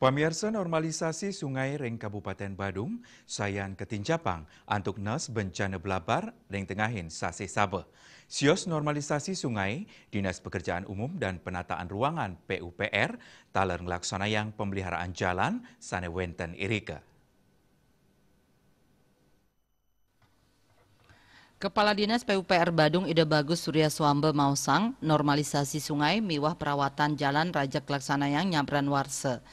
Pemirsa normalisasi sungai Reng Kabupaten Badung, Sayan Ketinjapang, antuk nas bencana belabar Reng Tengahin Sase Sabe. Sios normalisasi sungai, Dinas Pekerjaan Umum dan Penataan Ruangan PUPR, taler yang pemeliharaan jalan wenten Irika. Kepala Dinas PUPR Badung Ida Bagus Surya Suambe Mausang, normalisasi sungai miwah perawatan jalan Rajak yang Nyabran Warse.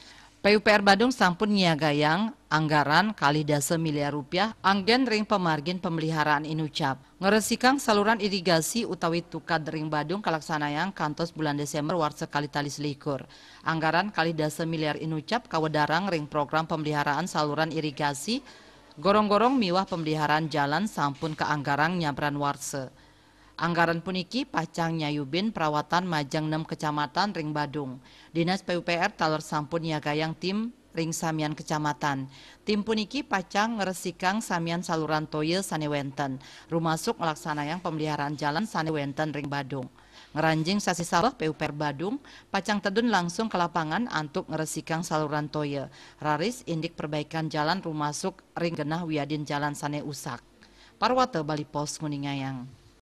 PUPR Badung sampun niaga yang anggaran kali dasa miliar rupiah anggen ring pemargin pemeliharaan inucap. Ngeresikang saluran irigasi utawi tukad ring Badung kalaksanayang kantos bulan Desember war sekali tali selikur. Anggaran kali dasa miliar inucap kawedarang ring program pemeliharaan saluran irigasi gorong-gorong miwah pemeliharaan jalan sampun ke anggarang nyabran warse. Anggaran puniki pacang nyayubin perawatan majang 6 kecamatan Ring Badung. Dinas PUPR Talor Sampun Niagayang tim Ring Samian Kecamatan. Tim puniki pacang ngeresikang Samian saluran toye Sanewenten. Rumasuk melaksanakan pemeliharaan jalan Sanewenten Ring Badung. Ngeranjing sasi salah PUPR Badung, pacang tedun langsung ke lapangan untuk ngeresikang saluran toye. Raris indik perbaikan jalan rumasuk Ring Genah Wiadin Jalan Sane Usak. Parwate Bali Pos Kuningayang.